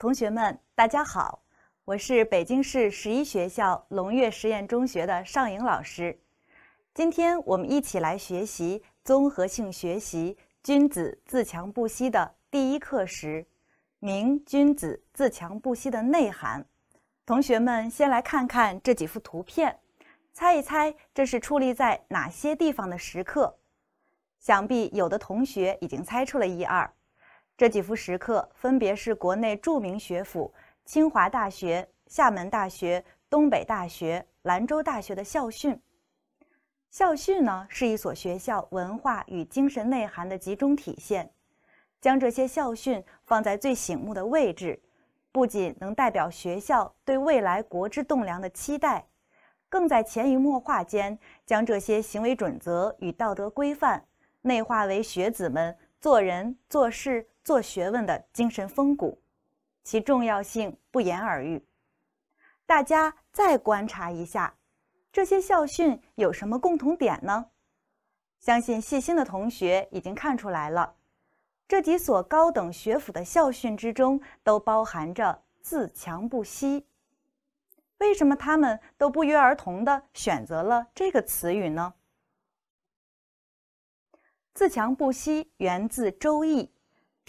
同学们，大家好，我是北京市十一学校龙跃实验中学的尚颖老师。今天我们一起来学习综合性学习《君子自强不息》的第一课时，明君子自强不息的内涵。同学们，先来看看这几幅图片，猜一猜这是矗立在哪些地方的石刻？想必有的同学已经猜出了一二。这几幅石刻分别是国内著名学府清华大学、厦门大学、东北大学、兰州大学的校训。校训呢，是一所学校文化与精神内涵的集中体现。将这些校训放在最醒目的位置，不仅能代表学校对未来国之栋梁的期待，更在潜移默化间将这些行为准则与道德规范内化为学子们做人做事。做学问的精神风骨，其重要性不言而喻。大家再观察一下，这些校训有什么共同点呢？相信细心的同学已经看出来了，这几所高等学府的校训之中都包含着“自强不息”。为什么他们都不约而同的选择了这个词语呢？“自强不息”源自《周易》。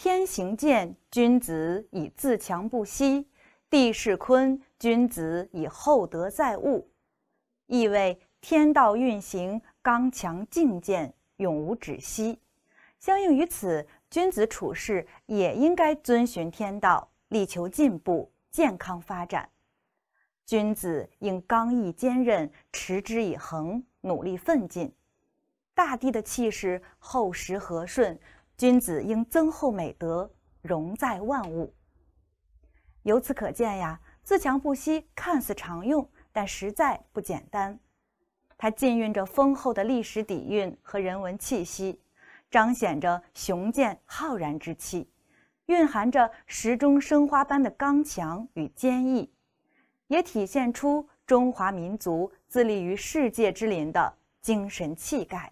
天行健，君子以自强不息；地势坤，君子以厚德载物。意味天道运行刚强境健，永无止息。相应于此，君子处事也应该遵循天道，力求进步、健康发展。君子应刚毅坚韧，持之以恒，努力奋进。大地的气势厚实和顺。君子应增厚美德，容在万物。由此可见呀，自强不息看似常用，但实在不简单。它浸润着丰厚的历史底蕴和人文气息，彰显着雄健浩然之气，蕴含着石中生花般的刚强与坚毅，也体现出中华民族自立于世界之林的精神气概。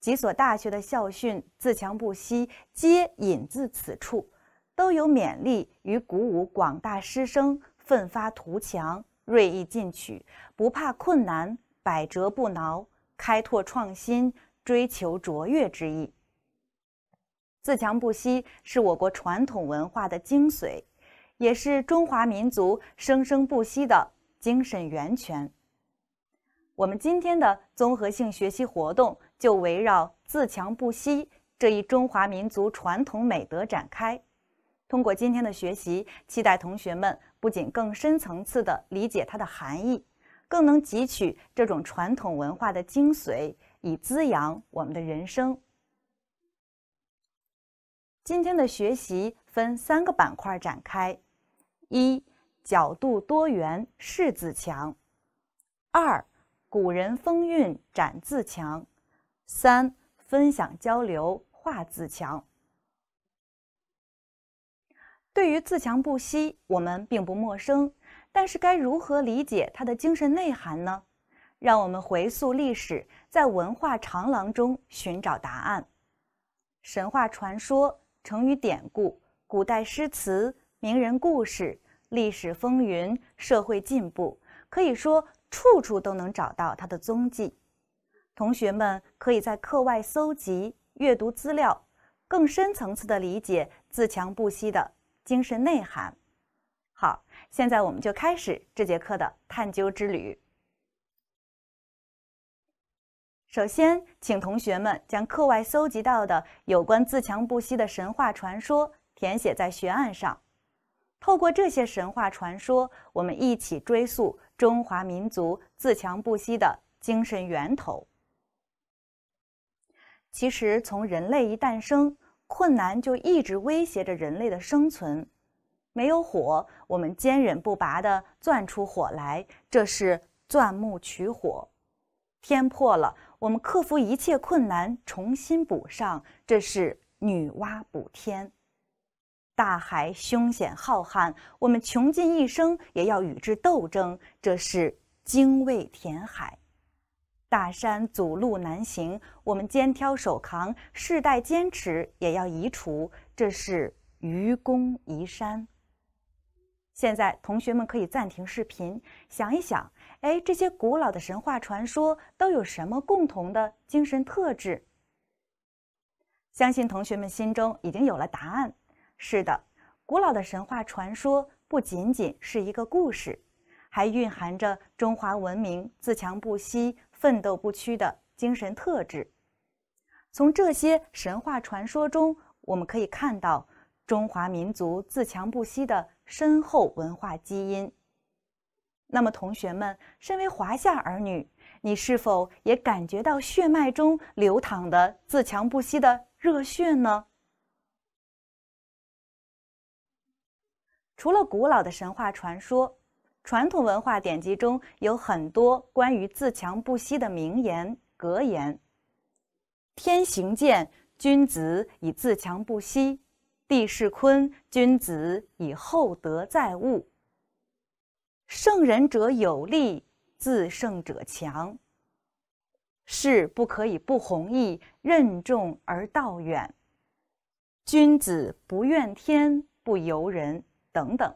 几所大学的校训“自强不息”皆引自此处，都有勉励与鼓舞广大师生奋发图强、锐意进取、不怕困难、百折不挠、开拓创新、追求卓越之意。“自强不息”是我国传统文化的精髓，也是中华民族生生不息的精神源泉。我们今天的综合性学习活动。就围绕“自强不息”这一中华民族传统美德展开。通过今天的学习，期待同学们不仅更深层次的理解它的含义，更能汲取这种传统文化的精髓，以滋养我们的人生。今天的学习分三个板块展开：一、角度多元是自强；二、古人风韵展自强。三、分享交流，化自强。对于自强不息，我们并不陌生，但是该如何理解它的精神内涵呢？让我们回溯历史，在文化长廊中寻找答案。神话传说、成语典故、古代诗词、名人故事、历史风云、社会进步，可以说处处都能找到它的踪迹。同学们可以在课外搜集阅读资料，更深层次的理解自强不息的精神内涵。好，现在我们就开始这节课的探究之旅。首先，请同学们将课外搜集到的有关自强不息的神话传说填写在学案上。透过这些神话传说，我们一起追溯中华民族自强不息的精神源头。其实，从人类一诞生，困难就一直威胁着人类的生存。没有火，我们坚忍不拔地钻出火来，这是钻木取火。天破了，我们克服一切困难重新补上，这是女娲补天。大海凶险浩瀚，我们穷尽一生也要与之斗争，这是精卫填海。大山阻路难行，我们肩挑手扛，世代坚持也要移除，这是愚公移山。现在，同学们可以暂停视频，想一想，哎，这些古老的神话传说都有什么共同的精神特质？相信同学们心中已经有了答案。是的，古老的神话传说不仅仅是一个故事，还蕴含着中华文明自强不息。奋斗不屈的精神特质。从这些神话传说中，我们可以看到中华民族自强不息的深厚文化基因。那么，同学们，身为华夏儿女，你是否也感觉到血脉中流淌的自强不息的热血呢？除了古老的神话传说。传统文化典籍中有很多关于自强不息的名言格言：“天行健，君子以自强不息；地势坤，君子以厚德载物。胜人者有力，自胜者强。事不可以不弘毅，任重而道远。君子不怨天，不尤人，等等。”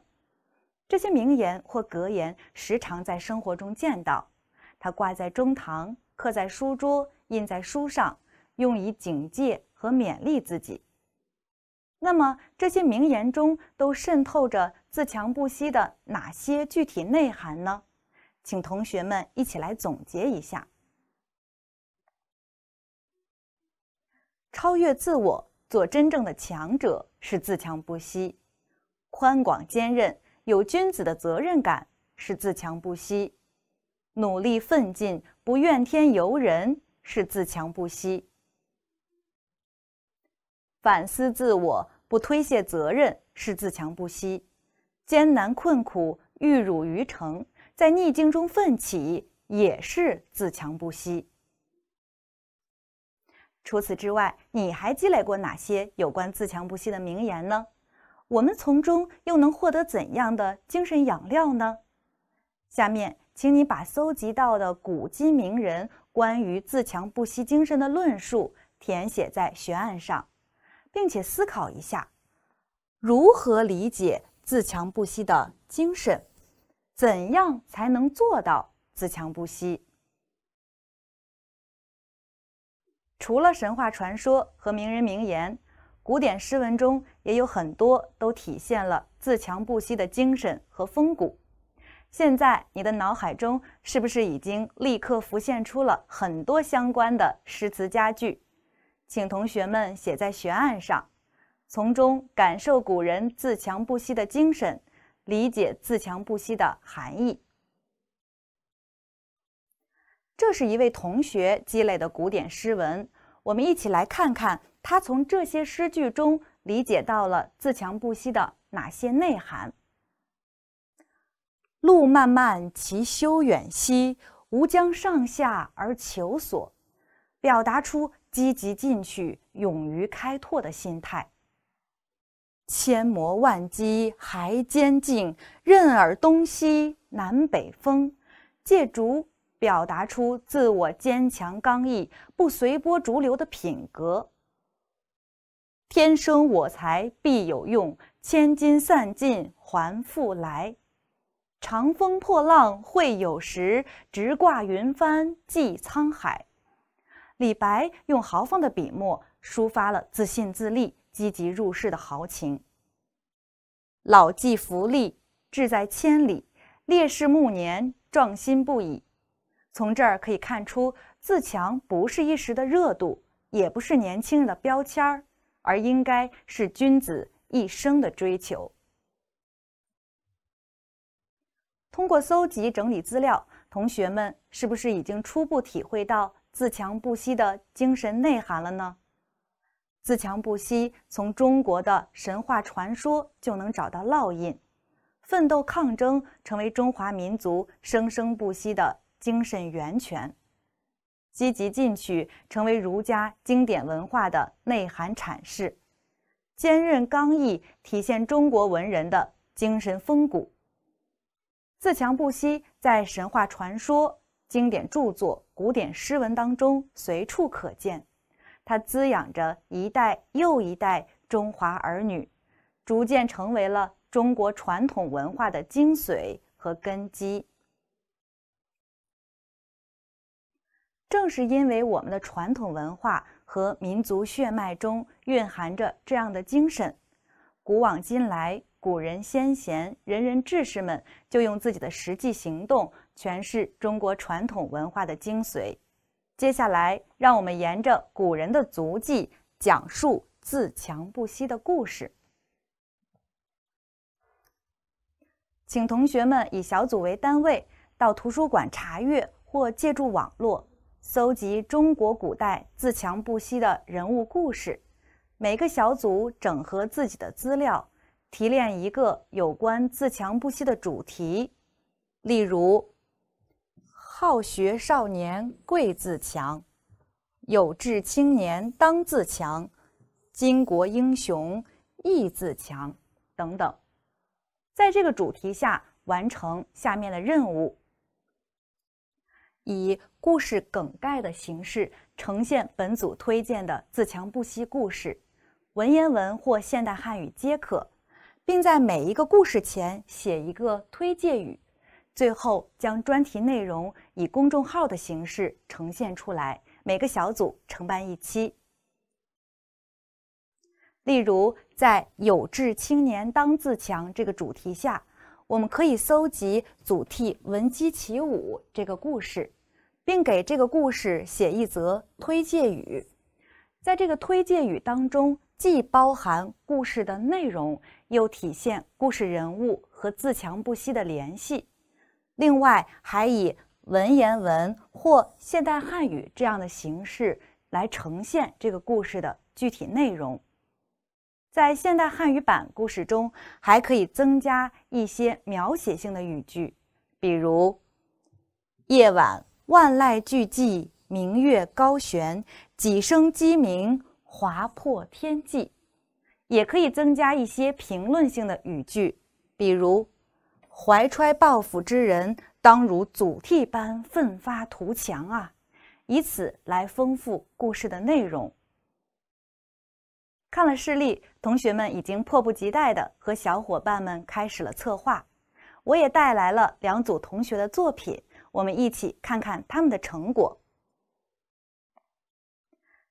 这些名言或格言时常在生活中见到，它挂在中堂，刻在书桌，印在书上，用以警戒和勉励自己。那么，这些名言中都渗透着自强不息的哪些具体内涵呢？请同学们一起来总结一下。超越自我，做真正的强者，是自强不息；宽广坚韧。有君子的责任感是自强不息，努力奋进，不怨天尤人是自强不息；反思自我，不推卸责任是自强不息；艰难困苦，玉汝于成，在逆境中奋起也是自强不息。除此之外，你还积累过哪些有关自强不息的名言呢？我们从中又能获得怎样的精神养料呢？下面，请你把搜集到的古今名人关于自强不息精神的论述填写在学案上，并且思考一下，如何理解自强不息的精神？怎样才能做到自强不息？除了神话传说和名人名言。古典诗文中也有很多都体现了自强不息的精神和风骨。现在你的脑海中是不是已经立刻浮现出了很多相关的诗词佳句？请同学们写在学案上，从中感受古人自强不息的精神，理解自强不息的含义。这是一位同学积累的古典诗文，我们一起来看看。他从这些诗句中理解到了自强不息的哪些内涵？路漫漫其修远兮，吾将上下而求索，表达出积极进取、勇于开拓的心态。千磨万击还坚劲，任尔东西南北风，借竹表达出自我坚强刚毅、不随波逐流的品格。天生我材必有用，千金散尽还复来。长风破浪会有时，直挂云帆济沧海。李白用豪放的笔墨抒发了自信自立、积极入世的豪情。老骥伏枥，志在千里；烈士暮年，壮心不已。从这儿可以看出，自强不是一时的热度，也不是年轻人的标签儿。而应该是君子一生的追求。通过搜集整理资料，同学们是不是已经初步体会到自强不息的精神内涵了呢？自强不息从中国的神话传说就能找到烙印，奋斗抗争成为中华民族生生不息的精神源泉。积极进取成为儒家经典文化的内涵阐释，坚韧刚毅体现中国文人的精神风骨。自强不息在神话传说、经典著作、古典诗文当中随处可见，它滋养着一代又一代中华儿女，逐渐成为了中国传统文化的精髓和根基。正是因为我们的传统文化和民族血脉中蕴含着这样的精神，古往今来，古人先贤、仁人志士们就用自己的实际行动诠释中国传统文化的精髓。接下来，让我们沿着古人的足迹，讲述自强不息的故事。请同学们以小组为单位，到图书馆查阅或借助网络。搜集中国古代自强不息的人物故事，每个小组整合自己的资料，提炼一个有关自强不息的主题，例如“好学少年贵自强”“有志青年当自强”“巾帼英雄亦自强”等等。在这个主题下，完成下面的任务。以故事梗概的形式呈现本组推荐的自强不息故事，文言文或现代汉语皆可，并在每一个故事前写一个推介语。最后将专题内容以公众号的形式呈现出来，每个小组承办一期。例如，在有志青年当自强这个主题下。我们可以搜集祖逖闻鸡起舞这个故事，并给这个故事写一则推介语。在这个推介语当中，既包含故事的内容，又体现故事人物和自强不息的联系。另外，还以文言文或现代汉语这样的形式来呈现这个故事的具体内容。在现代汉语版故事中，还可以增加一些描写性的语句，比如“夜晚万籁俱寂，明月高悬，几声鸡鸣划破天际”。也可以增加一些评论性的语句，比如“怀揣抱负之人，当如祖逖般奋发图强啊”，以此来丰富故事的内容。看了示例，同学们已经迫不及待的和小伙伴们开始了策划。我也带来了两组同学的作品，我们一起看看他们的成果。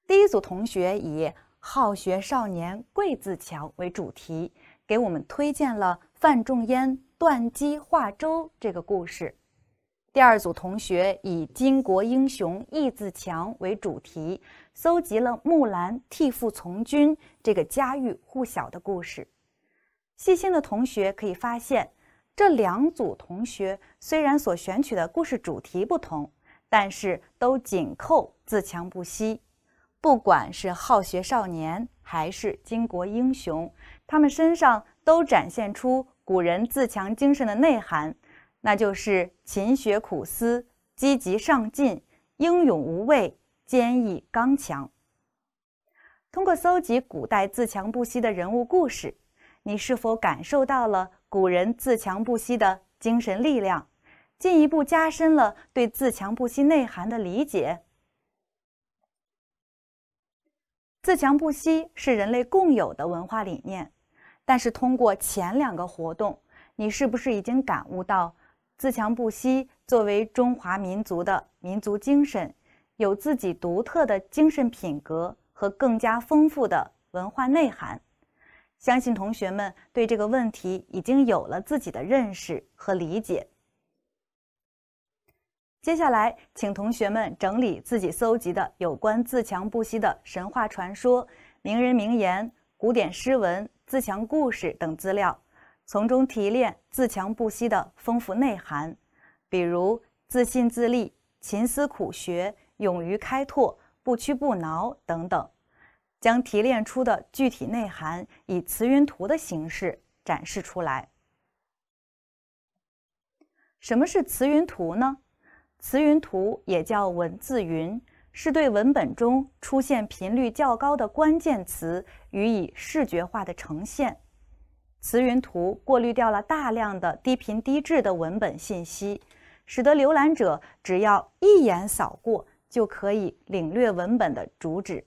第一组同学以“好学少年贵自强”为主题，给我们推荐了范仲淹断齑画舟这个故事。第二组同学以“巾帼英雄义自强”为主题。搜集了《木兰替父从军》这个家喻户晓的故事。细心的同学可以发现，这两组同学虽然所选取的故事主题不同，但是都紧扣自强不息。不管是好学少年，还是巾帼英雄，他们身上都展现出古人自强精神的内涵，那就是勤学苦思、积极上进、英勇无畏。坚毅刚强。通过搜集古代自强不息的人物故事，你是否感受到了古人自强不息的精神力量，进一步加深了对自强不息内涵的理解？自强不息是人类共有的文化理念，但是通过前两个活动，你是不是已经感悟到自强不息作为中华民族的民族精神？有自己独特的精神品格和更加丰富的文化内涵，相信同学们对这个问题已经有了自己的认识和理解。接下来，请同学们整理自己搜集的有关自强不息的神话传说、名人名言、古典诗文、自强故事等资料，从中提炼自强不息的丰富内涵，比如自信自立、勤思苦学。勇于开拓、不屈不挠等等，将提炼出的具体内涵以词云图的形式展示出来。什么是词云图呢？词云图也叫文字云，是对文本中出现频率较高的关键词予以视觉化的呈现。词云图过滤掉了大量的低频低质的文本信息，使得浏览者只要一眼扫过。就可以领略文本的主旨。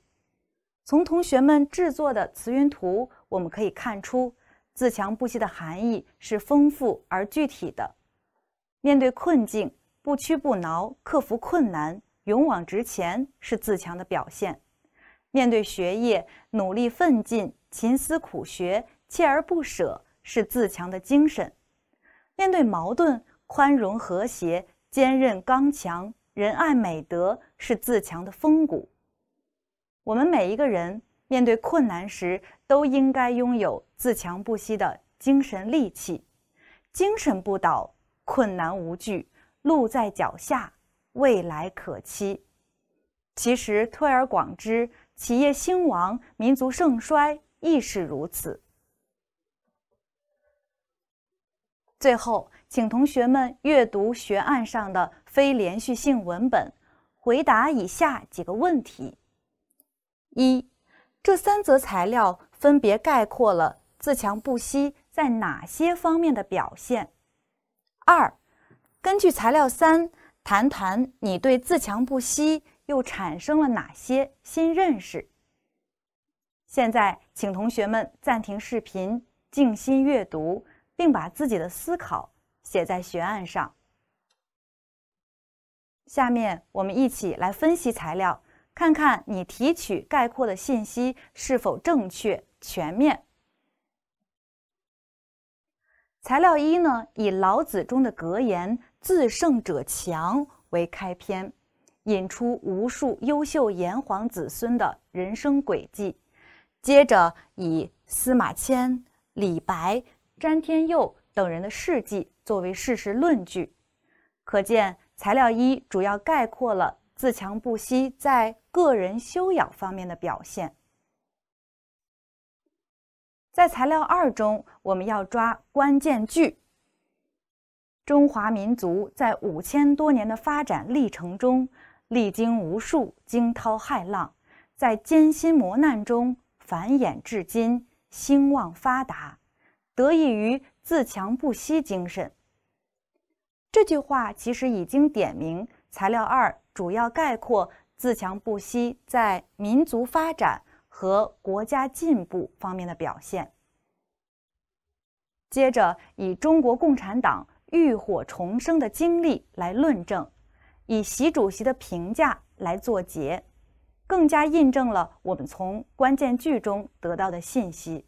从同学们制作的词云图，我们可以看出，自强不息的含义是丰富而具体的。面对困境，不屈不挠，克服困难，勇往直前，是自强的表现；面对学业，努力奋进，勤思苦学，锲而不舍，是自强的精神；面对矛盾，宽容和谐，坚韧刚强。仁爱美德是自强的风骨。我们每一个人面对困难时，都应该拥有自强不息的精神力气，精神不倒，困难无惧，路在脚下，未来可期。其实，推而广之，企业兴亡、民族盛衰亦是如此。最后，请同学们阅读学案上的。非连续性文本，回答以下几个问题：一、这三则材料分别概括了自强不息在哪些方面的表现；二、根据材料三，谈谈你对自强不息又产生了哪些新认识。现在，请同学们暂停视频，静心阅读，并把自己的思考写在学案上。下面我们一起来分析材料，看看你提取概括的信息是否正确全面。材料一呢，以老子中的格言“自胜者强”为开篇，引出无数优秀炎黄子孙的人生轨迹。接着以司马迁、李白、詹天佑等人的事迹作为事实论据，可见。材料一主要概括了自强不息在个人修养方面的表现。在材料二中，我们要抓关键句：中华民族在五千多年的发展历程中，历经无数惊涛骇浪，在艰辛磨难中繁衍至今，兴旺发达，得益于自强不息精神。这句话其实已经点明，材料二主要概括自强不息在民族发展和国家进步方面的表现。接着以中国共产党浴火重生的经历来论证，以习主席的评价来做结，更加印证了我们从关键句中得到的信息。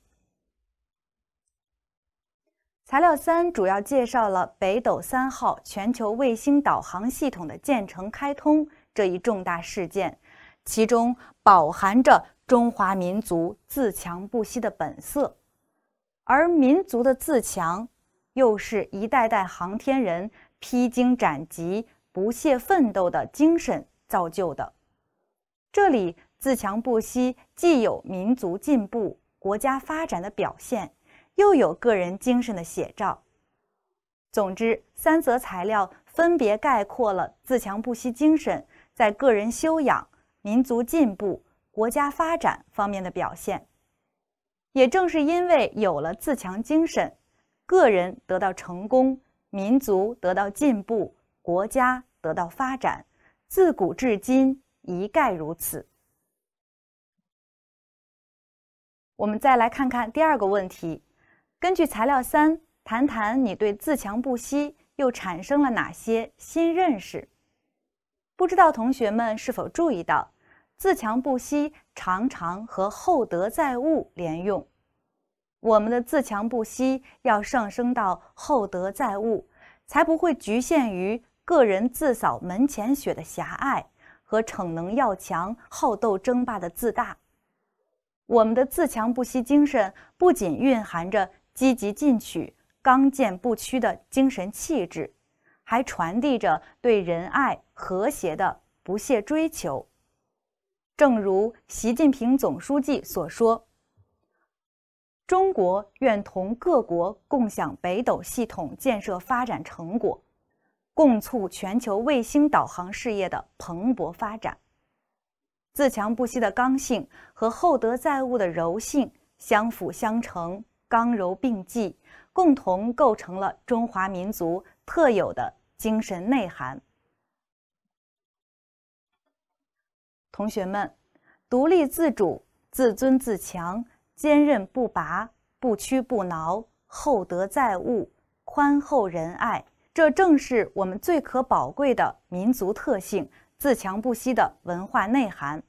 材料三主要介绍了北斗三号全球卫星导航系统的建成开通这一重大事件，其中饱含着中华民族自强不息的本色，而民族的自强，又是一代代航天人披荆斩棘、不懈奋斗的精神造就的。这里自强不息既有民族进步、国家发展的表现。又有个人精神的写照。总之，三则材料分别概括了自强不息精神在个人修养、民族进步、国家发展方面的表现。也正是因为有了自强精神，个人得到成功，民族得到进步，国家得到发展，自古至今一概如此。我们再来看看第二个问题。根据材料三，谈谈你对自强不息又产生了哪些新认识？不知道同学们是否注意到，自强不息常常和厚德载物连用。我们的自强不息要上升到厚德载物，才不会局限于个人自扫门前雪的狭隘和逞能要强、好斗争霸的自大。我们的自强不息精神不仅蕴含着。积极进取、刚健不屈的精神气质，还传递着对仁爱和谐的不懈追求。正如习近平总书记所说：“中国愿同各国共享北斗系统建设发展成果，共促全球卫星导航事业的蓬勃发展。”自强不息的刚性和厚德载物的柔性相辅相成。刚柔并济，共同构成了中华民族特有的精神内涵。同学们，独立自主、自尊自强、坚韧不拔、不屈不挠、厚德载物、宽厚仁爱，这正是我们最可宝贵的民族特性——自强不息的文化内涵。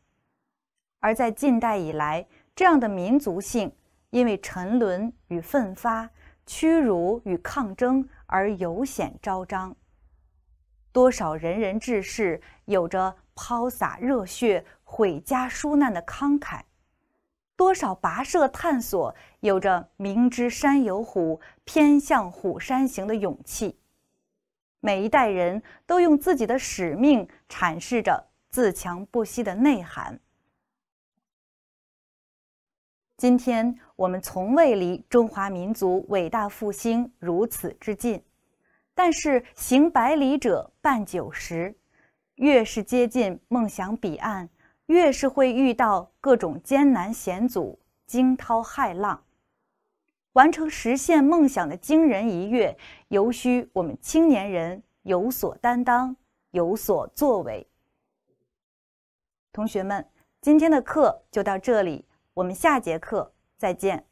而在近代以来，这样的民族性。因为沉沦与奋发，屈辱与抗争而尤显昭彰。多少仁人志士有着抛洒热血、毁家纾难的慷慨；多少跋涉探索有着明知山有虎，偏向虎山行的勇气。每一代人都用自己的使命阐释着自强不息的内涵。今天我们从未离中华民族伟大复兴如此之近，但是行百里者半九十，越是接近梦想彼岸，越是会遇到各种艰难险阻、惊涛骇浪。完成实现梦想的惊人一跃，尤需我们青年人有所担当、有所作为。同学们，今天的课就到这里。我们下节课再见。